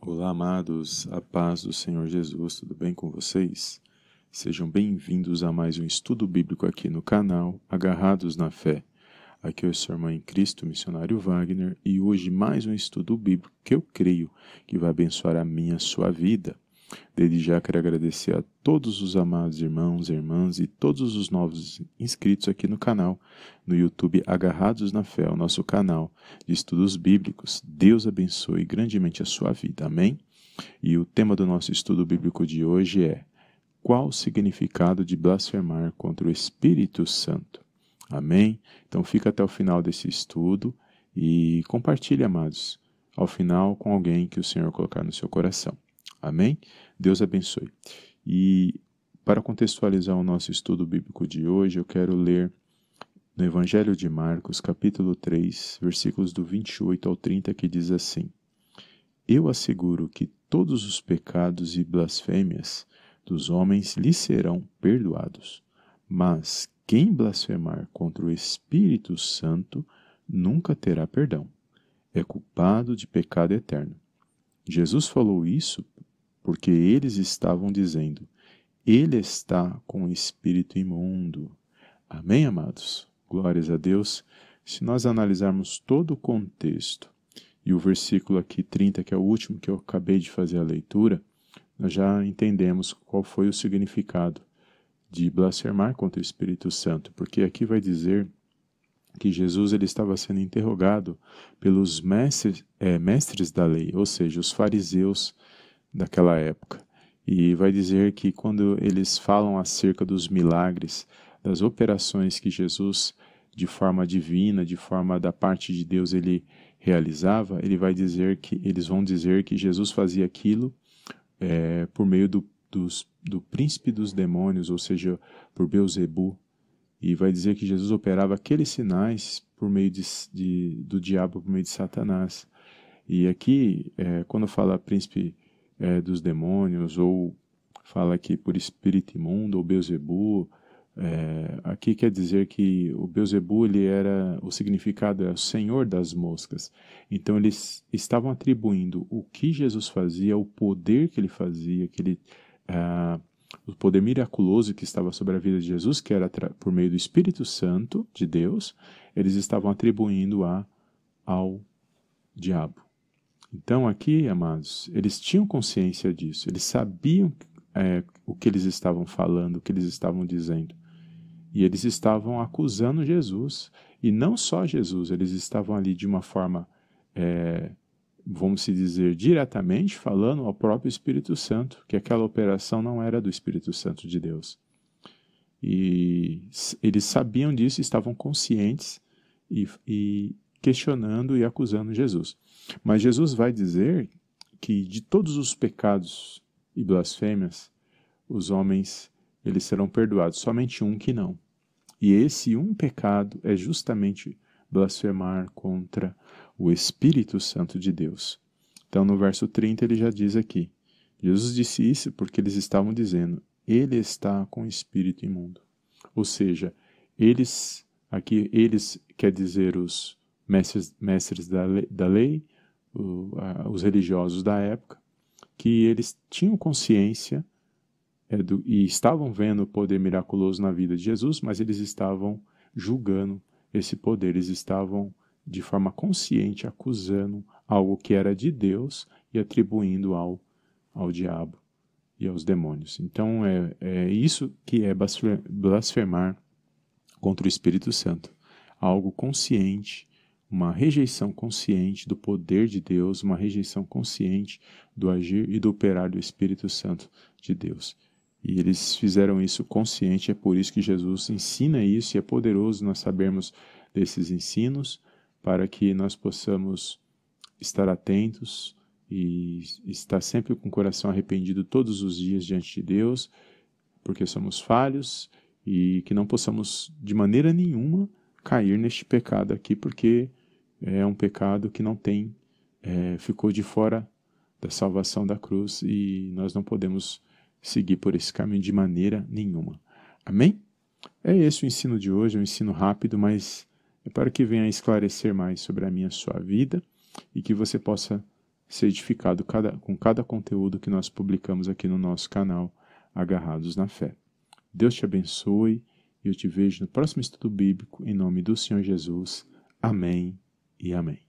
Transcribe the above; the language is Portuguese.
Olá, amados, a paz do Senhor Jesus, tudo bem com vocês? Sejam bem-vindos a mais um estudo bíblico aqui no canal Agarrados na Fé. Aqui eu sou a irmã em Cristo, missionário Wagner, e hoje mais um estudo bíblico que eu creio que vai abençoar a minha a sua vida. Desde já quero agradecer a todos os amados irmãos e irmãs e todos os novos inscritos aqui no canal, no YouTube Agarrados na Fé, o nosso canal de estudos bíblicos. Deus abençoe grandemente a sua vida. Amém? E o tema do nosso estudo bíblico de hoje é Qual o significado de blasfemar contra o Espírito Santo? Amém? Então fica até o final desse estudo e compartilhe, amados, ao final com alguém que o Senhor colocar no seu coração. Amém? Deus abençoe. E para contextualizar o nosso estudo bíblico de hoje, eu quero ler no Evangelho de Marcos, capítulo 3, versículos do 28 ao 30, que diz assim: Eu asseguro que todos os pecados e blasfêmias dos homens lhe serão perdoados, mas quem blasfemar contra o Espírito Santo nunca terá perdão. É culpado de pecado eterno. Jesus falou isso porque eles estavam dizendo: Ele está com o espírito imundo. Amém, amados? Glórias a Deus. Se nós analisarmos todo o contexto e o versículo aqui 30, que é o último que eu acabei de fazer a leitura, nós já entendemos qual foi o significado de blasfemar contra o Espírito Santo, porque aqui vai dizer que Jesus ele estava sendo interrogado pelos mestres, é, mestres da lei, ou seja, os fariseus daquela época. E vai dizer que quando eles falam acerca dos milagres, das operações que Jesus, de forma divina, de forma da parte de Deus, ele realizava, ele vai dizer que eles vão dizer que Jesus fazia aquilo é, por meio do, dos, do príncipe dos demônios, ou seja, por Beuzebu, e vai dizer que Jesus operava aqueles sinais por meio de, de do diabo, por meio de Satanás. E aqui, é, quando fala príncipe é, dos demônios, ou fala aqui por espírito imundo, ou Beuzebu. É, aqui quer dizer que o Beuzebu, ele era, o significado é o senhor das moscas. Então eles estavam atribuindo o que Jesus fazia, o poder que ele fazia, que ele... Ah, o poder miraculoso que estava sobre a vida de Jesus, que era por meio do Espírito Santo de Deus, eles estavam atribuindo a ao diabo. Então, aqui, amados, eles tinham consciência disso, eles sabiam é, o que eles estavam falando, o que eles estavam dizendo. E eles estavam acusando Jesus, e não só Jesus, eles estavam ali de uma forma, é, vamos dizer, diretamente falando ao próprio Espírito Santo, que aquela operação não era do Espírito Santo de Deus. E eles sabiam disso, estavam conscientes, e, e questionando e acusando Jesus. Mas Jesus vai dizer que de todos os pecados e blasfêmias, os homens eles serão perdoados, somente um que não. E esse um pecado é justamente blasfemar contra o Espírito Santo de Deus. Então, no verso 30, ele já diz aqui: Jesus disse isso porque eles estavam dizendo, ele está com espírito imundo. Ou seja, eles, aqui, eles quer dizer os mestres, mestres da lei, da lei o, a, os religiosos da época, que eles tinham consciência é, do, e estavam vendo o poder miraculoso na vida de Jesus, mas eles estavam julgando esse poder, eles estavam de forma consciente acusando algo que era de Deus e atribuindo ao, ao diabo e aos demônios. Então é, é isso que é blasfemar contra o Espírito Santo, algo consciente uma rejeição consciente do poder de Deus, uma rejeição consciente do agir e do operar do Espírito Santo de Deus. E eles fizeram isso consciente, é por isso que Jesus ensina isso e é poderoso nós sabermos desses ensinos para que nós possamos estar atentos e estar sempre com o coração arrependido todos os dias diante de Deus, porque somos falhos e que não possamos de maneira nenhuma cair neste pecado aqui, porque é um pecado que não tem, é, ficou de fora da salvação da cruz e nós não podemos seguir por esse caminho de maneira nenhuma. Amém? É esse o ensino de hoje, é um ensino rápido, mas é para que venha esclarecer mais sobre a minha sua vida e que você possa ser edificado cada, com cada conteúdo que nós publicamos aqui no nosso canal Agarrados na Fé. Deus te abençoe e eu te vejo no próximo estudo bíblico em nome do Senhor Jesus. Amém e amém.